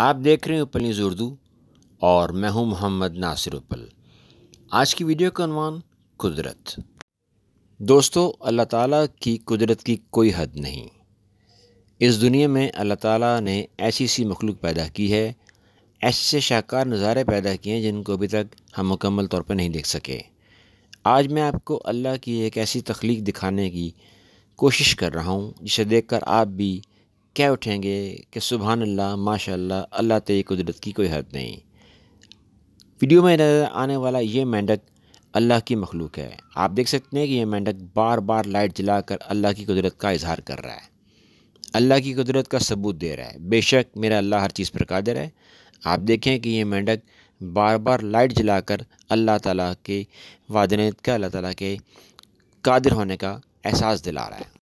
आप देख रहे हैं उपल न्यूज़ उर्दू और मैं हूं मोहम्मद नासिर उपल आज की वीडियो का अनवान कुदरत दोस्तों अल्लाह ताला की कुदरत की कोई हद नहीं इस दुनिया में अल्लाह ताला ने ऐसी सी मखलूक पैदा की है ऐसे शाहकार नज़ारे पैदा किए हैं जिनको अभी तक हम मुकम्मल तौर पर नहीं देख सके आज मैं आपको अल्लाह की एक ऐसी तख्लीक दिखाने की कोशिश कर रहा हूँ जिसे देखकर आप भी कह उठेंगे कि सुबहान अल्लाह माशा अल्लाह तेरी कुदरत की कोई हद नहीं वीडियो में नज़र आने वाला ये मेंढक अल्लाह की मखलूक है आप देख सकते हैं कि यह मेंढक बार बार लाइट जला कर अल्लाह की कुदरत का इजहार कर रहा है अल्लाह की कुदरत का सबूत दे रहा है बेशक मेरा अल्लाह हर चीज़ पर कादर है आप देखें कि यह मेंढक बार बार लाइट जलाकर अल्लाह ताला के वादनत का अल्लाह ताला के कादिर होने का एहसास दिला रहा है